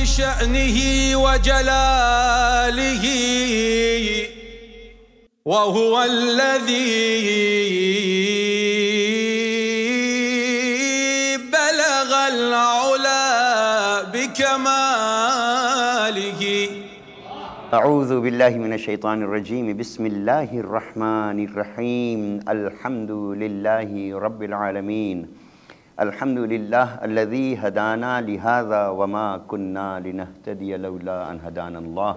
بشأنه وجلاله وهو الذي بلغ العلا بكماله أعوذ بالله من الشيطان الرجيم بسم الله الرحمن الرحيم الحمد لله رب العالمين الحمد لله الذي هدانا لهذا وما كنا لنهتدي لولا أن هدانا الله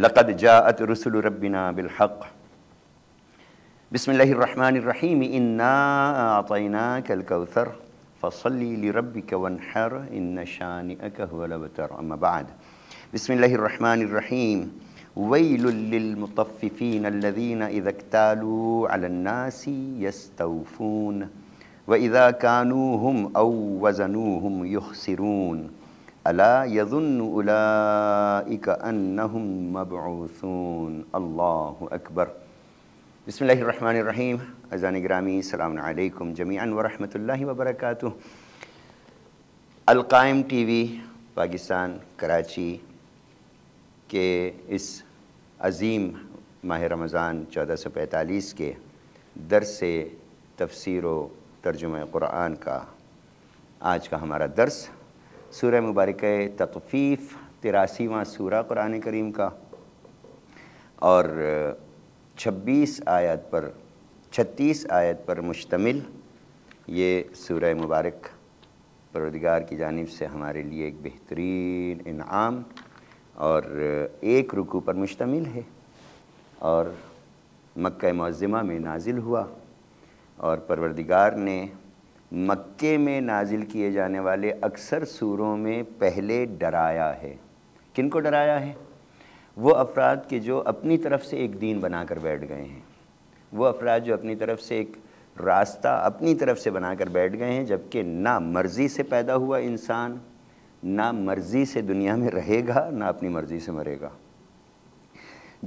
لقد جاءت رسل ربنا بالحق بسم الله الرحمن الرحيم إنا أعطيناك الكوثر فصلي لربك وانحر إن شانئك هو لبتر أما بعد بسم الله الرحمن الرحيم ويل للمطففين الذين إذا اكتالوا على الناس يستوفون वज़ा कानू हम अव वज़नू हम युसरून अला यजुल्लाम मबसून अल्लाह अकबर बसमीम अजान ग्रामी अल्लाम जमीन वरहमल वबरक अलकायम टी वी पाकिस्तान कराची के इस अज़ीम माह रमज़ान चौदह सौ पैंतालीस के दर से तफसर तर्जुम कुरान का आज का हमारा दर्स सूर मुबारक तकफ़ीफ़ तिरासीवा सूर कुरान करीम का और 26 आयत पर 36 आयत पर मुश्तमिल ये सूर मुबारक परदगार की जानब से हमारे लिए एक बेहतरीन इनाम और एक रुकू पर मुश्तमिल है और मक् मज़मा में नाजिल हुआ और परवरदिगार ने मक्के में नाजिल किए जाने वाले अक्सर सूरों में पहले डराया है किन को डराया है वो अफराद के जो अपनी तरफ से एक दीन बना कर बैठ गए हैं वो अफराद जो अपनी तरफ से एक रास्ता अपनी तरफ से बना कर बैठ गए हैं जबकि ना मर्ज़ी से पैदा हुआ इंसान ना मर्ज़ी से दुनिया में रहेगा ना अपनी मर्ज़ी से मरेगा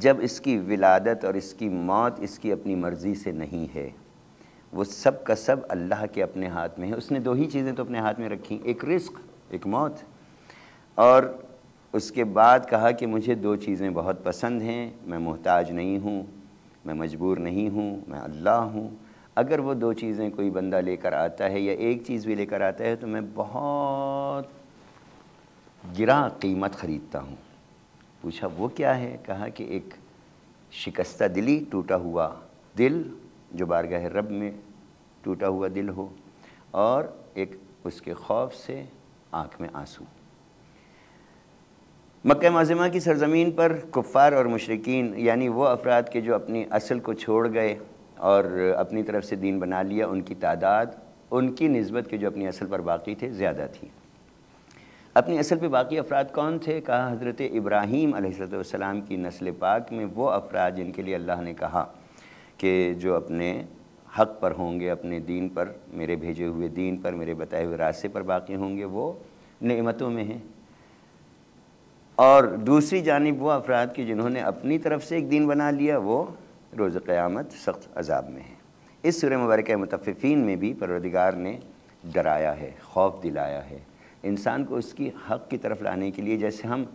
जब इसकी विलादत और इसकी मौत इसकी अपनी मर्ज़ी से नहीं है वो सब का सब अल्लाह के अपने हाथ में है उसने दो ही चीज़ें तो अपने हाथ में रखी एक रिस्क एक मौत और उसके बाद कहा कि मुझे दो चीज़ें बहुत पसंद हैं मैं मोहताज नहीं हूँ मैं मजबूर नहीं हूँ मैं अल्लाह हूँ अगर वो दो चीज़ें कोई बंदा लेकर आता है या एक चीज़ भी लेकर आता है तो मैं बहुत गिरा कीमत ख़रीदता हूँ पूछा वो क्या है कहा कि एक शिकस्ता दिली टूटा हुआ दिल जो बारगाह रब में टूटा हुआ दिल हो और एक उसके खौफ से आँख में आंसू मक् मज़मा की सरजमीन पर कुफ़ार और मशरकिन यानी वो अफराद के जो अपनी असल को छोड़ गए और अपनी तरफ से दीन बना लिया उनकी तादाद उनकी नस्बत के जो अपनी असल पर बाकी थे ज़्यादा थी अपनी असल पे बाकी अफराद कौन थे कहा हज़रत इब्राहीम सलाम की नस्ल पाक में वो अफराद जिनके लिए अल्लाह ने कहा कि जो अपने हक़ पर होंगे अपने दीन पर मेरे भेजे हुए दीन पर मेरे बताए हुए रास्ते पर बाकी होंगे वो नमतों में हैं और दूसरी जानब वो अफराद की जिन्होंने अपनी तरफ से एक दिन बना लिया वो रोज़ क़्यामत सख्त अजाब में है इस सुर मुबारक मतफ़ीन में भी परवरदिगार ने डराया है खौफ दिलाया है इंसान को उसकी हक़ की तरफ लाने के लिए जैसे हम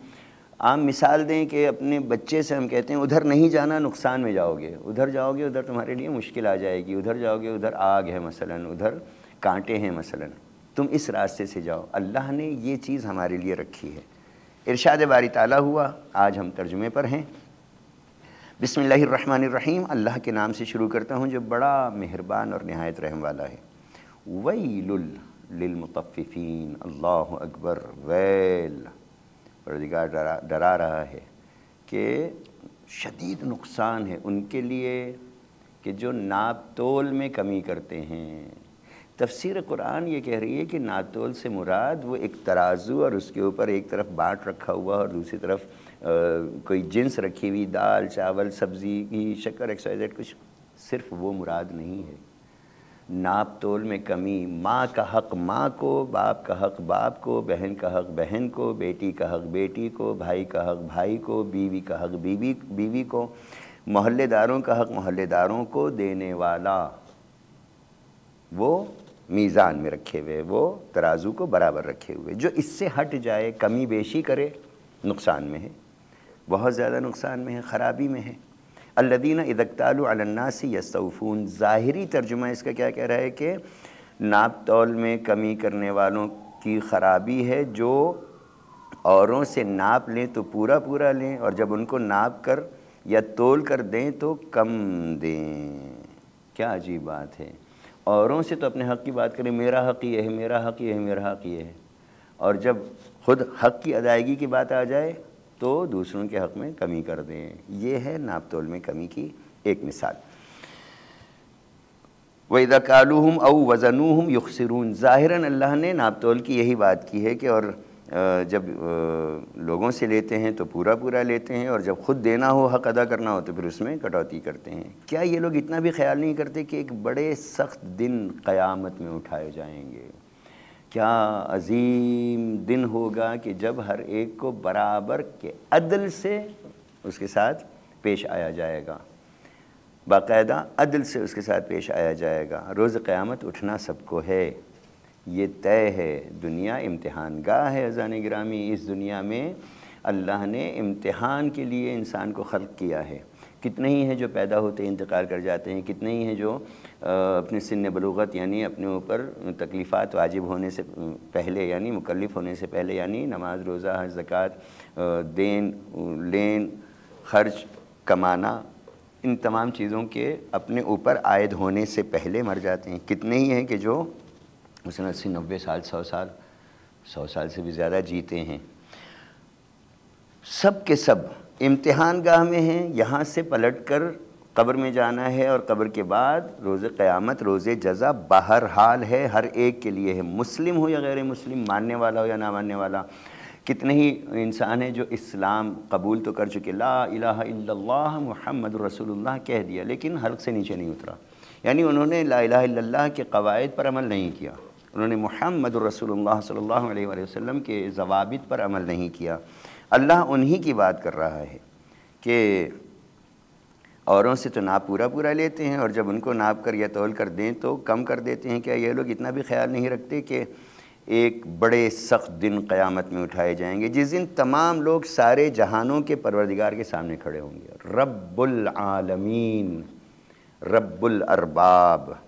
आम मिसाल दें कि अपने बच्चे से हम कहते हैं उधर नहीं जाना नुकसान में जाओगे उधर जाओगे उधर तुम्हारे लिए मुश्किल आ जाएगी उधर जाओगे उधर आग है मसलन उधर कांटे हैं मसलन तुम इस रास्ते से जाओ अल्लाह ने ये चीज़ हमारे लिए रखी है इरशाद बारी ताला हुआ आज हम तर्जुमे पर हैं बिसमीम अल्लाह के नाम से शुरू करता हूँ जो बड़ा मेहरबान और नहायत रहम वाला है वईलमतफ़ीन अल्लाह अकबर वैल परदिगार डरा डरा रहा है कि शदीद नुकसान है उनके लिए कि जो तोल में कमी करते हैं तफसीर कुरान ये कह रही है कि नातोल से मुराद वो एक तराजू और उसके ऊपर एक तरफ बाट रखा हुआ और दूसरी तरफ आ, कोई जिन्स रखी हुई दाल चावल सब्ज़ी घी शक्कर एक्साइजेड कुछ सिर्फ वो मुराद नहीं है नाप तोल में कमी माँ का हक माँ को बाप का हक बाप को बहन का हक बहन को बेटी का हक बेटी को भाई का हक भाई को बीवी का हक बीवी बीवी को मोहल्लेदारों का हक मोहल्लेदारों को देने वाला वो मीज़ान में रखे हुए वो तराजू को बराबर रखे हुए जो इससे हट जाए कमी बेशी करे नुकसान में है बहुत ज़्यादा नुकसान में है ख़राबी में है अल्लादीन इदकतालनासी यस्तफ़ून ज़ाहरी तर्जुमा इसका क्या कह रहा है कि नाप तोल में कमी करने वालों की ख़राबी है जो औरों से नाप लें तो पूरा पूरा लें और जब उनको नाप कर या तोल कर दें तो कम दें क्या अजीब बात है औरों से तो अपने हक़ की बात करें मेरा हक़ ये है मेरा हक़ ये है मेरा हक़ ये है और जब खुद हक़ की अदायगी की बात आ जाए तो दूसरों के हक़ में कमी कर दें ये है नाप तोल में कमी की एक मिसाल हम अव वज़नूम युखसरून ज़ाहिरन अल्लाह ने नाप तोल की यही बात की है कि और जब लोगों से लेते हैं तो पूरा पूरा लेते हैं और जब ख़ुद देना हो हक़ अदा करना हो तो फिर उसमें कटौती करते हैं क्या ये लोग इतना भी ख्याल नहीं करते कि एक बड़े सख्त दिन क़यामत में उठाए जाएंगे क्या अजीम दिन होगा कि जब हर एक को बराबर के अदल से उसके साथ पेश आया जाएगा बाकायदा अदल से उसके साथ पेश आया जाएगा रोज़ क़्यामत उठना सबको है ये तय है दुनिया इम्तहान गाह है अजान ग्रामी इस दुनिया में अल्लाह ने इम्तहान के लिए इंसान को ख़ल्क किया है कितने ही हैं जो पैदा होते इंतकाल कर जाते हैं कितने ही हैं जो अपने सिन बलूगत यानी अपने ऊपर तकलीफ़ात वाजिब होने से पहले यानी मुकलफ होने से पहले यानी नमाज रोज़ा हर ज़क़़त देन लेन खर्च कमाना इन तमाम चीज़ों के अपने ऊपर आयद होने से पहले मर जाते हैं कितने ही हैं कि जो उसने अस्सी नब्बे साल सौ साल सौ साल से भी ज़्यादा जीते हैं सब के सब इम्तहान गाह में हैं यहाँ से पलट कर कब्र में जाना है और कब्र के बाद रोज़ क़यामत रोज़ जज़ा बाहर हाल है हर एक के लिए है मुस्लिम हो या गैर मुस्लिम मानने वाला हो या ना मानने वाला कितने ही इंसान हैं जो इस्लाम कबूल तो कर चुके ला इलाह मोहम्मद रसूलुल्लाह कह दिया लेकिन हल्क से नीचे नहीं उतरा यानी उन्होंने ला इलाह के कवायद पर अमल नहीं किया उन्होंने मोहम्मद रसूलुल्लाह सल्लल्लाहु अलैहि वसल्लम के जवाबित पर अमल नहीं किया अल्लाह उन्हीं की बात कर रहा है कि औरों से तो नाप पूरा पूरा लेते हैं और जब उनको नाप कर या तोल कर दें तो कम कर देते हैं क्या ये लोग इतना भी ख्याल नहीं रखते कि एक बड़े सख्त दिन क़यामत में उठाए जाएंगे जिस दिन तमाम लोग सारे जहानों के परवरदिगार के सामने खड़े होंगे रब्बुल आलमीन रब्बुल अरबाब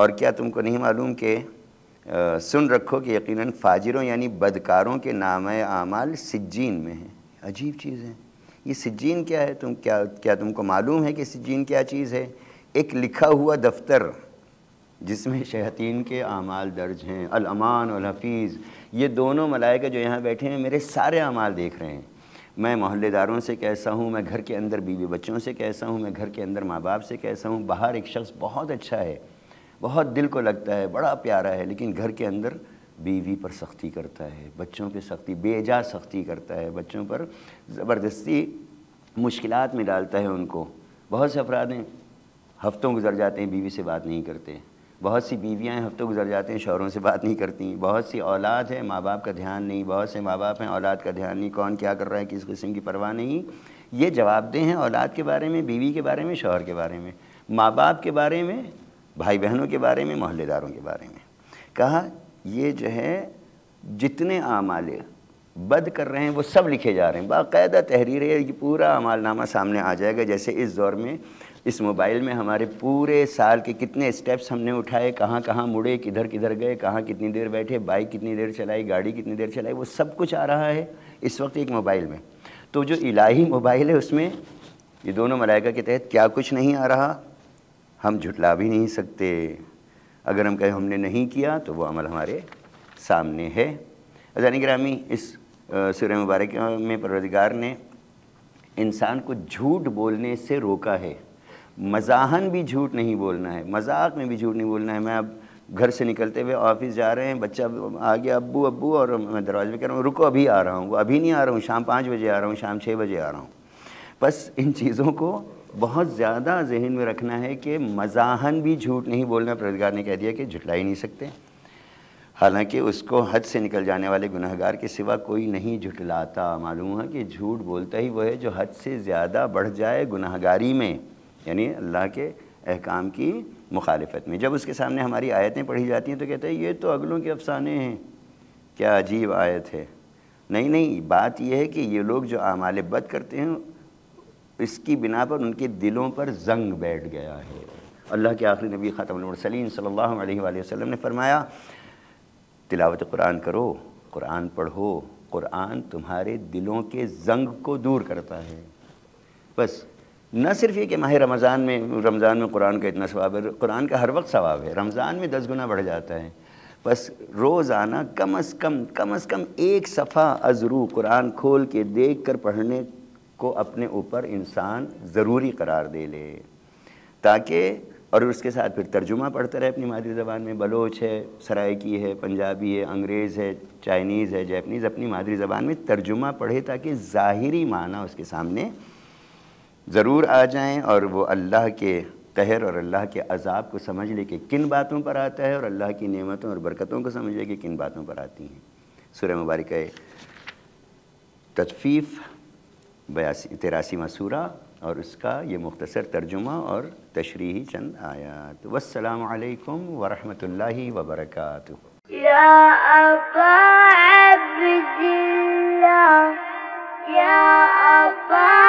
और क्या तुमको नहीं मालूम कि आ, सुन रखो कि यकीनन फाजिरों यानी बदकारों के नाम आमाल सिज्जीन में हैं अजीब चीज़ है ये सिज्जीन क्या है तुम क्या क्या तुमको मालूम है कि सिज्जीन क्या चीज़ है एक लिखा हुआ दफ्तर जिसमें शहतीन के अमाल दर्ज हैं अलमान हफीज़ ये दोनों मलाइका जो यहाँ बैठे हैं मेरे सारे अमाल देख रहे हैं मैं मोहल्लेदारों से कैसा हूँ मैं घर के अंदर बीवी बच्चों से कैसा हूँ मैं घर के अंदर माँ बाप से कैसा हूँ बाहर एक शख्स बहुत अच्छा है बहुत दिल को लगता है बड़ा प्यारा है लेकिन घर के अंदर बीवी पर सख्ती करता है बच्चों पे सख्ती बेजा सख्ती करता है बच्चों पर ज़बरदस्ती मुश्किल में डालता है उनको बहुत से अफराद हैं हफ्तों गुजर जाते हैं बीवी से बात नहीं करते बहुत सी बीवियाँ हफ्तों गुजर जाते हैं शोरों से बात नहीं करती बहुत सी औलाद है माँ बाप का ध्यान नहीं बहुत से माँ बाप हैं औलाद का ध्यान नहीं कौन क्या कर रहा है किस किस्म की परवाह नहीं ये जवाबदेह हैं औलाद के बारे में बीवी के बारे में शोहर के बारे में माँ बाप के बारे में भाई बहनों के बारे में मोहल्लेदारों के बारे में कहा ये जो है जितने आमाले बद कर रहे हैं वो सब लिखे जा रहे हैं बाकायदा तहरीर है कि पूरा अमालनामा सामने आ जाएगा जैसे इस दौर में इस मोबाइल में हमारे पूरे साल के कितने स्टेप्स हमने उठाए कहाँ कहाँ मुड़े किधर किधर गए कहाँ कितनी देर बैठे बाइक कितनी देर चलाई गाड़ी कितनी देर चलाई वो सब कुछ आ रहा है इस वक्त एक मोबाइल में तो जो इलाही मोबाइल है उसमें ये दोनों मलाइका के तहत क्या कुछ नहीं आ रहा हम झुटला भी नहीं सकते अगर हम कहें हमने नहीं किया तो वो अमल हमारे सामने है अजान अच्छा, ग्रामी इस सूर्य मुबारक में परवरदिगार ने इंसान को झूठ बोलने से रोका है मजाहन भी झूठ नहीं बोलना है मजाक में भी झूठ नहीं बोलना है मैं अब घर से निकलते हुए ऑफिस जा रहे हैं बच्चा आ गया अब्बू अब्बू और मैं दरवाजे में कह रहा हूँ रुको अभी आ रहा हूँ वो अभी नहीं आ रहा हूँ शाम पाँच बजे आ रहा हूँ शाम छः बजे आ रहा हूँ बस इन चीज़ों को बहुत ज़्यादा जहन में रखना है कि मजाहन भी झूठ नहीं बोलना प्रदगार ने कह दिया कि झुटला ही नहीं सकते हालांकि उसको हद से निकल जाने वाले गुनहगार के सिवा कोई नहीं झुटलाता मालूम है कि झूठ बोलता ही वह है जो हद से ज़्यादा बढ़ जाए गुनहगारी में यानी अल्लाह के अहकाम की मुखालफत में जब उसके सामने हमारी आयतें पढ़ी जाती हैं तो कहते हैं ये तो अगलों के अफसाने हैं क्या अजीब आयत है नहीं नहीं बात यह है कि ये लोग जो आमाल बद करते हैं इसकी बिना पर उनके दिलों पर जंग बैठ गया है अल्लाह के आखिरी नबी ख़तमसलिन सल्ला ने फरमाया तिलावत कुरान करो कुरान पढ़ो कुरान तुम्हारे दिलों के जंग को दूर करता है बस न सिर्फ ये कि माह रमज़ान में रमज़ान में कुरान का इतना सवाब है कुरान का हर वक्त सवाब है रमज़ान में दस गुना बढ़ जाता है बस रोज़ाना कम अज़ कम कम अज़ कम एक सफ़ा अज़रू कुरान खोल के देख कर पढ़ने को अपने ऊपर इंसान ज़रूरी करार दे ले ताकि और उसके साथ फिर तर्जुमा पढ़ते रहे अपनी मादरी ज़बान में बलोच है सरायकी है पंजाबी है अंग्रेज़ है चाइनीज़ है जैपनीज़ अपनी मादरी ज़बान में तर्जुमा पढ़े ताकि ज़ाहरी माना उसके सामने ज़रूर आ जाएँ और वो अल्लाह के कहर और अल्लाह के अजाब को समझ ले कि किन बातों पर आता है और अल्लाह की नियमतों और बरकतों को समझ ले कि किन बातों पर आती हैं सुर मुबारक तशफ़ीफ बयासी तिरासीवा सूरा और उसका ये मुख्तसर तर्जुमा और तशरी चंद आयात वालकम वरहमल वबरक या अबा